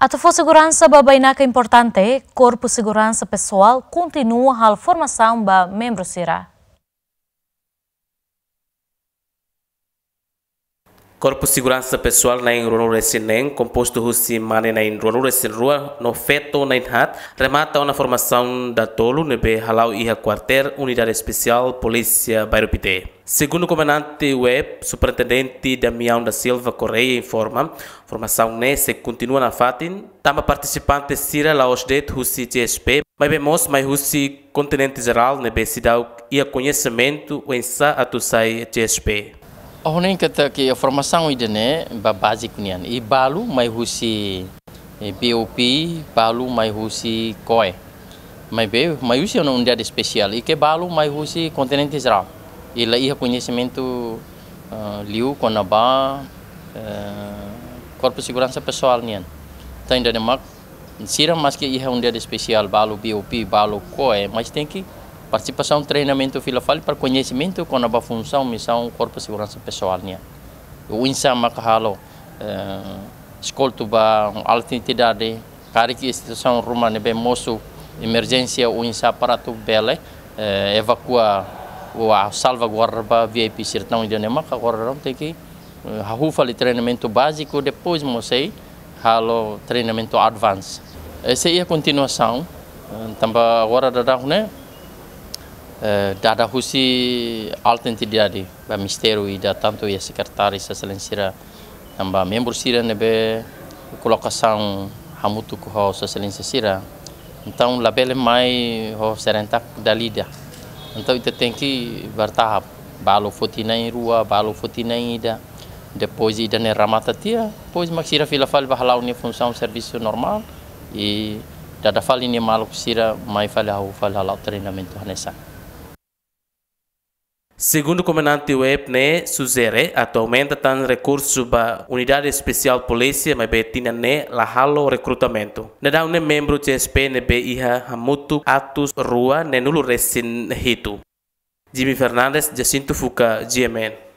A tua Segurança Babainaca importante, Corpo Segurança Pessoal, continua a formação para membros irá. Corpo de Segurança Pessoal na Inronura Sinem, composto Russi Mane na Inronura Rua, no Feto na Inhat, remata na formação da Tolo, no Nebe Halau Iha Quartel, Unidade Especial, Polícia Bairro Pité. Segundo o comandante web, superintendente Damião da Silva Correia informa, formação nesse continua na FATIN, também participante Cira Laosdet, Russi TSP, mas vemos mais Russi continente geral, Nebe Cidau, e a conhecimento, o ensa a TSP. Onen que é formação idene ba basic nian. I balu mai husi BOP, balu mai husi COE. Mai be, mai husi uma unidade especial. E que balu mai husi continente israel, E lá ia conhecimento liu konaba corpo de segurança pessoal nian. Então, em Dinamarca, Sira mais que ia unidade especial, balu BOP, balu COE, mas tem que Participação, treinamento, filafal para conhecimento com a função, missão, corpo de segurança pessoal. Né? O insama que halo, escola eh, alta entidade, cara que instituição rumana bem moço, emergência, o insama para tu bele eh, evacua o salvaguarda VIP sertão de Dinamarca, agora não tem que rufa eh, de treinamento básico, depois mostrei halo treinamento advance Essa é a continuação, também agora da né? Eh, dada husi alta entidade ba ministério e ya tanto e a secretária excelência amba membro sira nebe kolokasang hamutu ko ho excelência sira então labele mai ho serentak da lida ite ita bertahap balo fotina em rua balo fotina em ida depois ida ne ramata tia depois maxira filafal bahalau ni função serviço normal i dada fal ini malu sira mai fal ho fal halau treinamento Segundo o comandante do EPNE, atau atualmente tem recurso para unidade especial polícia, mas betina ne lahalo recrutamento. Nada um membro de SPNB iha hamutu atus rua nenulo recin hitu. Jimmy Fernandes, Jacinto Fuca, GMN.